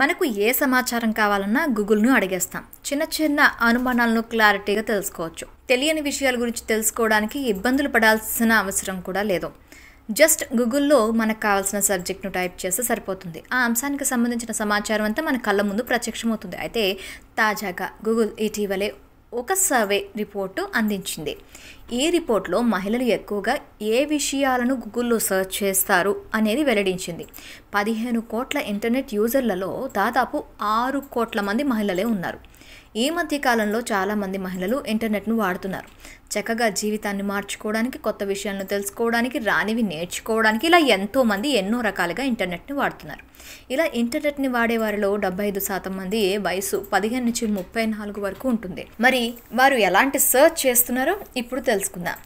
మనకు ఏ సమాచారం కావాలన్నా గూగుల్ను అడిగేస్తాం చిన్న చిన్న అనుమానాలను క్లారిటీగా తెలుసుకోవచ్చు తెలియని విషయాల గురించి తెలుసుకోవడానికి ఇబ్బందులు పడాల్సిన అవసరం కూడా లేదు జస్ట్ గూగుల్లో మనకు కావాల్సిన సబ్జెక్ట్ను టైప్ చేస్తే సరిపోతుంది ఆ అంశానికి సంబంధించిన సమాచారం అంతా మన కళ్ళ ముందు ప్రత్యక్షమవుతుంది అయితే తాజాగా గూగుల్ ఇటీవలే ఒక సర్వే రిపోర్టు అందించింది ఈ రిపోర్ట్లో మహిళలు ఎక్కువగా ఏ విషయాలను గూగుల్లో సెర్చ్ చేస్తారు అనేది వెల్లడించింది పదిహేను కోట్ల ఇంటర్నెట్ యూజర్లలో దాదాపు ఆరు కోట్ల మంది మహిళలే ఉన్నారు ఈ మధ్యకాలంలో చాలామంది మహిళలు ఇంటర్నెట్ను వాడుతున్నారు చక్కగా జీవితాన్ని మార్చుకోవడానికి కొత్త విషయాలను తెలుసుకోవడానికి రానివి నేర్చుకోవడానికి ఇలా ఎంతోమంది ఎన్నో రకాలుగా ఇంటర్నెట్ని వాడుతున్నారు ఇలా ఇంటర్నెట్ని వాడే వారిలో డెబ్బై ఐదు శాతం మంది వయసు పదిహేను నుంచి ముప్పై నాలుగు వరకు ఉంటుంది మరి వారు ఎలాంటి సర్చ్ చేస్తున్నారో ఇప్పుడు తెలుసుకుందాం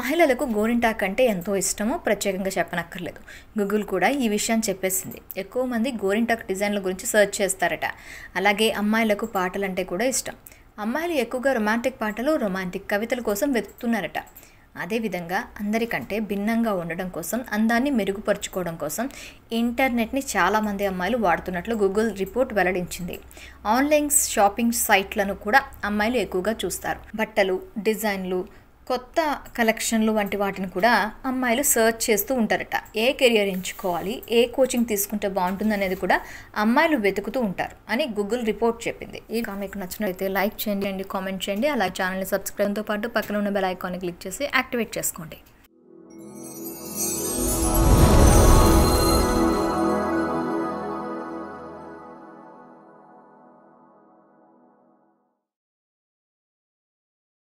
మహిళలకు గోరింటాక్ అంటే ఎంతో ఇష్టమో ప్రత్యేకంగా చెప్పనక్కర్లేదు గూగుల్ కూడా ఈ విషయాన్ని చెప్పేసింది ఎక్కువ మంది గోరింటాక్ డిజైన్ల గురించి సర్చ్ చేస్తారట అలాగే అమ్మాయిలకు పాటలంటే కూడా ఇష్టం అమ్మాయిలు ఎక్కువగా రొమాంటిక్ పాటలు రొమాంటిక్ కవితల కోసం వెతుకుతున్నారట అదేవిధంగా అందరికంటే భిన్నంగా ఉండడం కోసం అందాన్ని మెరుగుపరుచుకోవడం కోసం ఇంటర్నెట్ని చాలామంది అమ్మాయిలు వాడుతున్నట్లు గూగుల్ రిపోర్ట్ వెల్లడించింది ఆన్లైన్ షాపింగ్ సైట్లను కూడా అమ్మాయిలు ఎక్కువగా చూస్తారు బట్టలు డిజైన్లు కొత్త కలెక్షన్లు వంటి వాటిని కూడా అమ్మాయిలు సర్చ్ చేస్తూ ఉంటారట ఏ కెరియర్ ఎంచుకోవాలి ఏ కోచింగ్ తీసుకుంటే బాగుంటుంది అనేది కూడా అమ్మాయిలు వెతుకుతూ ఉంటారు అని గూగుల్ రిపోర్ట్ చెప్పింది ఈ మీకు నచ్చినట్లయితే లైక్ చేయండి కామెంట్ చేయండి అలా ఛానల్ని సబ్స్క్రైబ్తో పాటు పక్కన ఉన్న బెల్ ఐకాన్ని క్లిక్ చేసి యాక్టివేట్ చేసుకోండి